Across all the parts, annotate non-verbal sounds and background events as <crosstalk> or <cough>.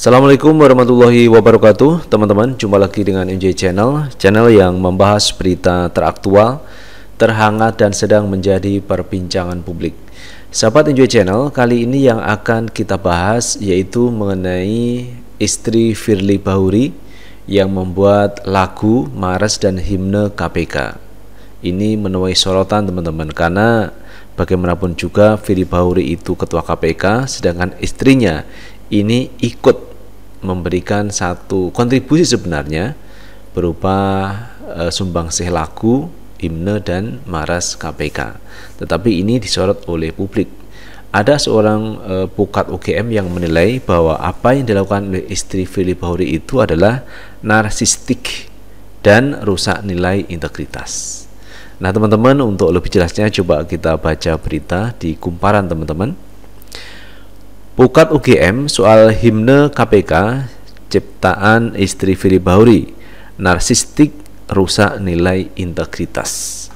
Assalamualaikum warahmatullahi wabarakatuh Teman-teman, jumpa lagi dengan MJ Channel Channel yang membahas berita teraktual Terhangat dan sedang menjadi perbincangan publik Sahabat MJ Channel, kali ini yang akan kita bahas Yaitu mengenai istri Firly Bahuri Yang membuat lagu, mares, dan himne KPK Ini menuai sorotan teman-teman Karena bagaimanapun juga Firly Bahuri itu ketua KPK Sedangkan istrinya ini ikut memberikan satu kontribusi sebenarnya berupa e, eh, sumbangsih lagu, himne dan maras KPK. Tetapi ini disorot oleh publik. Ada seorang e, pukat UGM yang menilai bahwa apa yang dilakukan oleh istri Fili Bahuri itu adalah narsistik dan rusak nilai integritas. Nah, teman-teman, untuk lebih jelasnya coba kita baca berita di kumparan teman-teman. Pukat UGM soal himne KPK ciptaan istri Fili Bahuri narsistik rusak nilai integritas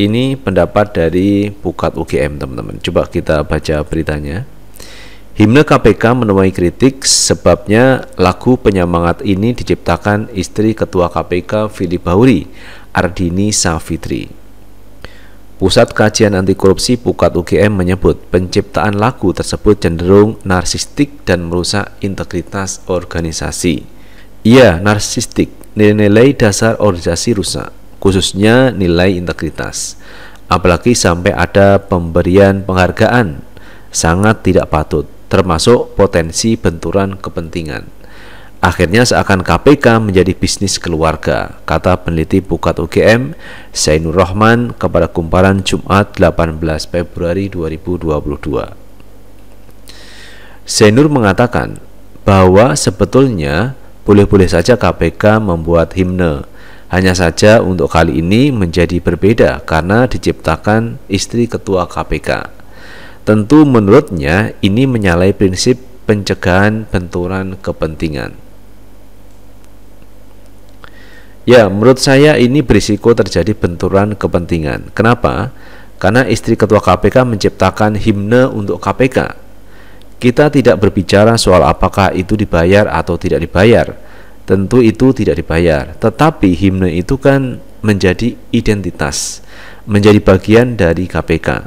ini pendapat dari Pukat UGM teman-teman coba kita baca beritanya Himne KPK menuai kritik sebabnya lagu penyemangat ini diciptakan istri Ketua KPK Fili Bahuri, Ardini Safitri. Pusat Kajian Anti Korupsi Pukat UGM menyebut penciptaan lagu tersebut cenderung narsistik dan merusak integritas organisasi. Iya, narsistik, nilai-nilai dasar organisasi rusak, khususnya nilai integritas. Apalagi sampai ada pemberian penghargaan, sangat tidak patut, termasuk potensi benturan kepentingan. Akhirnya seakan KPK menjadi bisnis keluarga, kata peneliti Pukat UGM, Zainur Rahman kepada Kumparan Jumat 18 Februari 2022. Zainur mengatakan bahwa sebetulnya boleh-boleh saja KPK membuat himne, hanya saja untuk kali ini menjadi berbeda karena diciptakan istri ketua KPK. Tentu menurutnya ini menyalahi prinsip pencegahan benturan kepentingan. Ya, menurut saya ini berisiko terjadi benturan kepentingan. Kenapa? Karena istri ketua KPK menciptakan himne untuk KPK. Kita tidak berbicara soal apakah itu dibayar atau tidak dibayar. Tentu itu tidak dibayar, tetapi himne itu kan menjadi identitas, menjadi bagian dari KPK.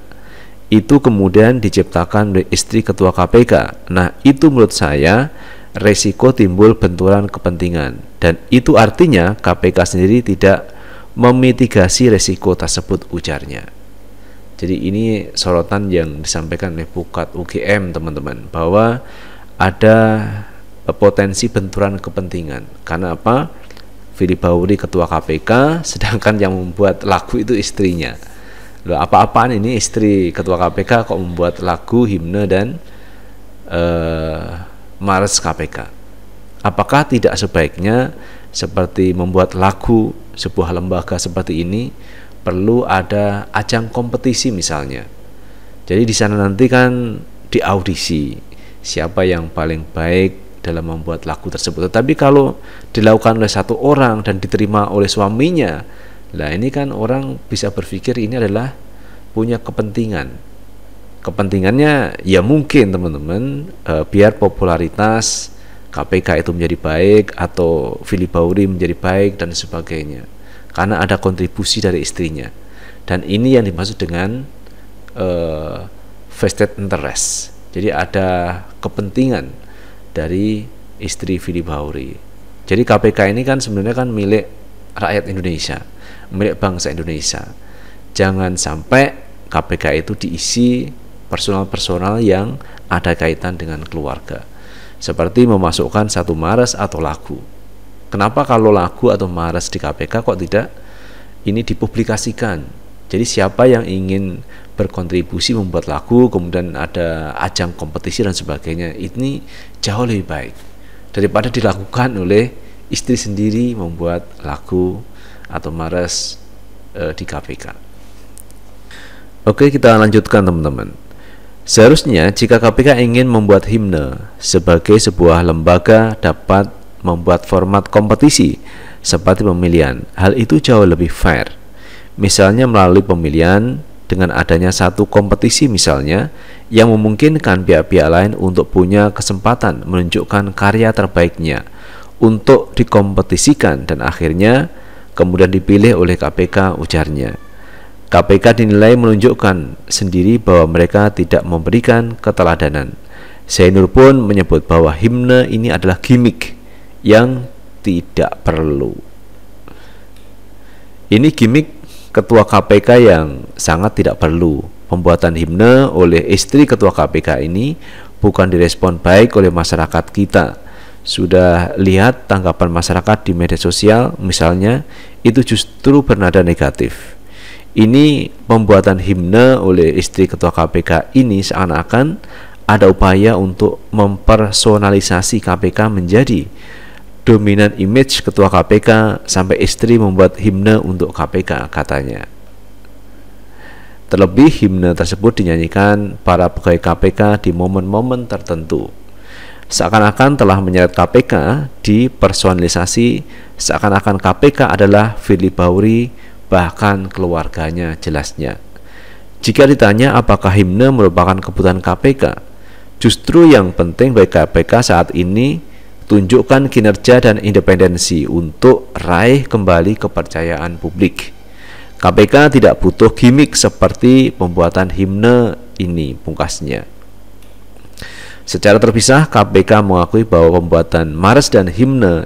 Itu kemudian diciptakan oleh istri ketua KPK. Nah, itu menurut saya resiko timbul benturan kepentingan dan itu artinya KPK sendiri tidak memitigasi resiko tersebut ujarnya. Jadi ini sorotan yang disampaikan oleh Pukat UGM teman-teman bahwa ada potensi benturan kepentingan. Karena apa? Philip Bauri ketua KPK <laughs> sedangkan yang membuat lagu itu istrinya. Loh, apa-apaan ini istri ketua KPK kok membuat lagu, himne dan uh, Maret KPK. Apakah tidak sebaiknya seperti membuat lagu sebuah lembaga seperti ini perlu ada ajang kompetisi misalnya. Jadi di sana nanti kan di audisi siapa yang paling baik dalam membuat lagu tersebut. Tapi kalau dilakukan oleh satu orang dan diterima oleh suaminya, lah ini kan orang bisa berpikir ini adalah punya kepentingan kepentingannya ya mungkin teman-teman e, biar popularitas KPK itu menjadi baik atau Fili Bauri menjadi baik dan sebagainya karena ada kontribusi dari istrinya dan ini yang dimaksud dengan e, vested interest jadi ada kepentingan dari istri Fili Bauri jadi KPK ini kan sebenarnya kan milik rakyat Indonesia milik bangsa Indonesia jangan sampai KPK itu diisi personal-personal yang ada kaitan dengan keluarga. Seperti memasukkan satu maras atau lagu. Kenapa kalau lagu atau maras di KPK kok tidak ini dipublikasikan? Jadi siapa yang ingin berkontribusi membuat lagu, kemudian ada ajang kompetisi dan sebagainya, ini jauh lebih baik daripada dilakukan oleh istri sendiri membuat lagu atau maras e, di KPK. Oke, kita lanjutkan teman-teman. Seharusnya jika KPK ingin membuat himne sebagai sebuah lembaga dapat membuat format kompetisi seperti pemilihan. Hal itu jauh lebih fair. Misalnya melalui pemilihan dengan adanya satu kompetisi misalnya yang memungkinkan pihak-pihak lain untuk punya kesempatan menunjukkan karya terbaiknya untuk dikompetisikan dan akhirnya kemudian dipilih oleh KPK ujarnya. KPK dinilai menunjukkan sendiri bahwa mereka tidak memberikan keteladanan. Zainur pun menyebut bahwa himne ini adalah gimmick yang tidak perlu. Ini gimmick ketua KPK yang sangat tidak perlu. Pembuatan himne oleh istri ketua KPK ini bukan direspon baik oleh masyarakat kita. Sudah lihat tanggapan masyarakat di media sosial, misalnya, itu justru bernada negatif. Ini pembuatan himne oleh istri ketua KPK ini seakan-akan ada upaya untuk mempersonalisasi KPK menjadi dominan image ketua KPK sampai istri membuat himne untuk KPK katanya. Terlebih himne tersebut dinyanyikan para pegawai KPK di momen-momen tertentu. Seakan-akan telah menyeret KPK di personalisasi seakan-akan KPK adalah Fili Bauri bahkan keluarganya jelasnya. Jika ditanya apakah himne merupakan kebutuhan KPK, justru yang penting bagi KPK saat ini tunjukkan kinerja dan independensi untuk raih kembali kepercayaan publik. KPK tidak butuh gimmick seperti pembuatan himne ini pungkasnya. Secara terpisah, KPK mengakui bahwa pembuatan Mars dan himne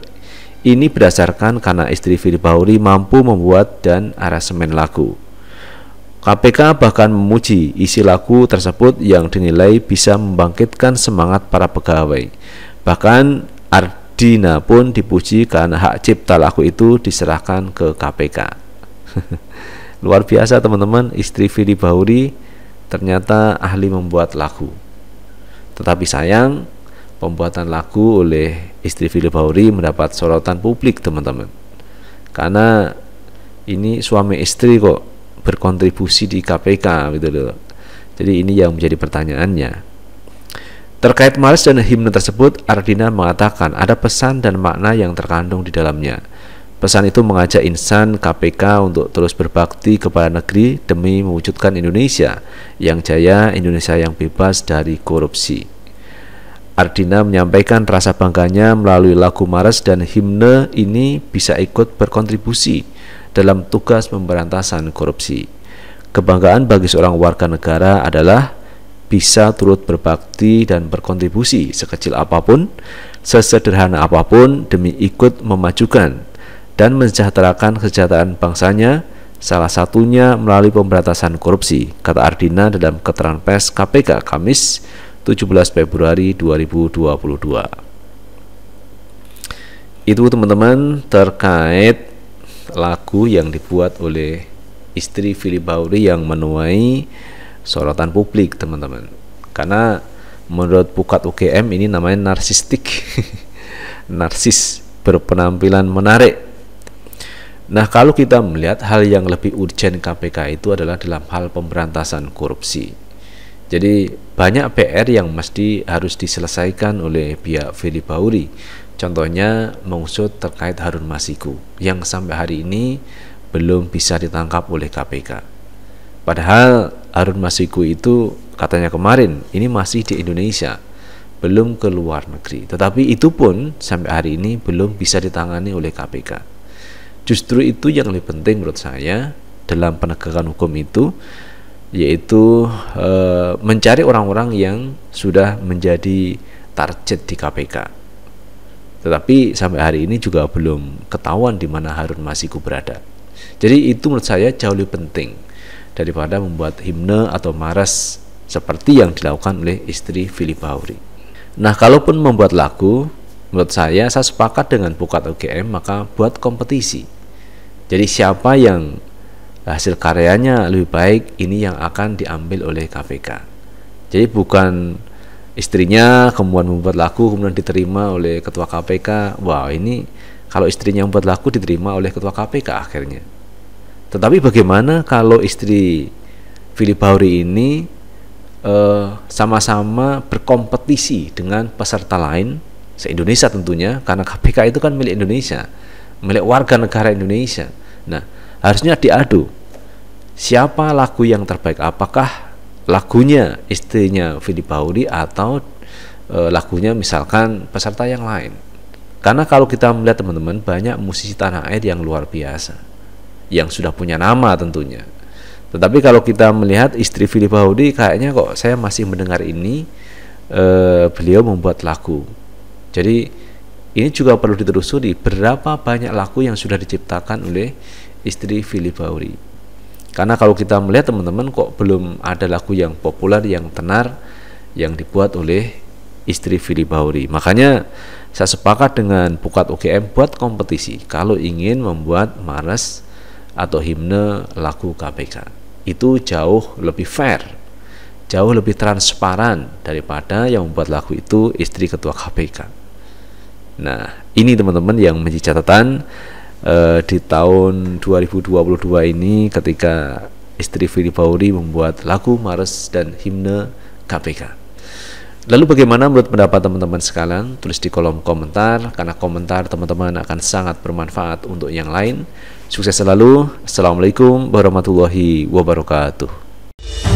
ini berdasarkan karena istri Firly Bahuri mampu membuat dan aransemen lagu. KPK bahkan memuji isi lagu tersebut yang dinilai bisa membangkitkan semangat para pegawai. Bahkan Ardina pun dipuji karena hak cipta lagu itu diserahkan ke KPK. <laughs> Luar biasa teman-teman, istri Firly Bahuri ternyata ahli membuat lagu. Tetapi sayang, pembuatan lagu oleh istri Philip Bauri mendapat sorotan publik teman-teman karena ini suami istri kok berkontribusi di KPK gitu loh jadi ini yang menjadi pertanyaannya Terkait mars dan himne tersebut, Ardina mengatakan ada pesan dan makna yang terkandung di dalamnya. Pesan itu mengajak insan KPK untuk terus berbakti kepada negeri demi mewujudkan Indonesia yang jaya, Indonesia yang bebas dari korupsi. Ardina menyampaikan rasa bangganya melalui lagu Mares dan himne ini bisa ikut berkontribusi dalam tugas pemberantasan korupsi. Kebanggaan bagi seorang warga negara adalah bisa turut berbakti dan berkontribusi sekecil apapun, sesederhana apapun demi ikut memajukan dan mensejahterakan kesejahteraan bangsanya, salah satunya melalui pemberantasan korupsi, kata Ardina dalam keterangan pers KPK Kamis 17 Februari 2022. Itu teman-teman terkait lagu yang dibuat oleh istri Philip Bauri yang menuai sorotan publik, teman-teman. Karena menurut Pukat UGM ini namanya narsistik. <laughs> Narsis berpenampilan menarik. Nah, kalau kita melihat hal yang lebih urgent KPK itu adalah dalam hal pemberantasan korupsi jadi banyak PR yang mesti harus diselesaikan oleh pihak Fili Bauri. Contohnya mengusut terkait Harun Masiku yang sampai hari ini belum bisa ditangkap oleh KPK. Padahal Harun Masiku itu katanya kemarin ini masih di Indonesia, belum ke luar negeri. Tetapi itu pun sampai hari ini belum bisa ditangani oleh KPK. Justru itu yang lebih penting menurut saya dalam penegakan hukum itu yaitu e, mencari orang-orang yang sudah menjadi target di KPK. Tetapi sampai hari ini juga belum ketahuan di mana Harun Masiku berada. Jadi itu menurut saya jauh lebih penting daripada membuat himne atau maras seperti yang dilakukan oleh istri Philip Bauri. Nah, kalaupun membuat lagu, menurut saya saya sepakat dengan Pukat UGM maka buat kompetisi. Jadi siapa yang hasil karyanya lebih baik ini yang akan diambil oleh KPK jadi bukan istrinya kemudian membuat lagu kemudian diterima oleh ketua KPK wow ini kalau istrinya membuat lagu diterima oleh ketua KPK akhirnya tetapi bagaimana kalau istri Filip Bauri ini eh, sama-sama berkompetisi dengan peserta lain se-Indonesia tentunya karena KPK itu kan milik Indonesia milik warga negara Indonesia nah harusnya diadu siapa lagu yang terbaik apakah lagunya istrinya Philip Bauri atau e, lagunya misalkan peserta yang lain karena kalau kita melihat teman-teman banyak musisi tanah air yang luar biasa yang sudah punya nama tentunya tetapi kalau kita melihat istri Philip Bauri kayaknya kok saya masih mendengar ini e, beliau membuat lagu jadi ini juga perlu ditelusuri berapa banyak lagu yang sudah diciptakan oleh istri Philip Bauri. Karena kalau kita melihat teman-teman kok belum ada lagu yang populer, yang tenar yang dibuat oleh istri Philip Bauri. Makanya saya sepakat dengan Pukat UGM buat kompetisi kalau ingin membuat Mares atau himne lagu KPK. Itu jauh lebih fair, jauh lebih transparan daripada yang membuat lagu itu istri ketua KPK. Nah, ini teman-teman yang menjadi catatan eh, di tahun 2022 ini ketika istri Fili Bauri membuat lagu Mares dan himne KPK. Lalu bagaimana menurut pendapat teman-teman sekalian? Tulis di kolom komentar karena komentar teman-teman akan sangat bermanfaat untuk yang lain. Sukses selalu. Assalamualaikum warahmatullahi wabarakatuh.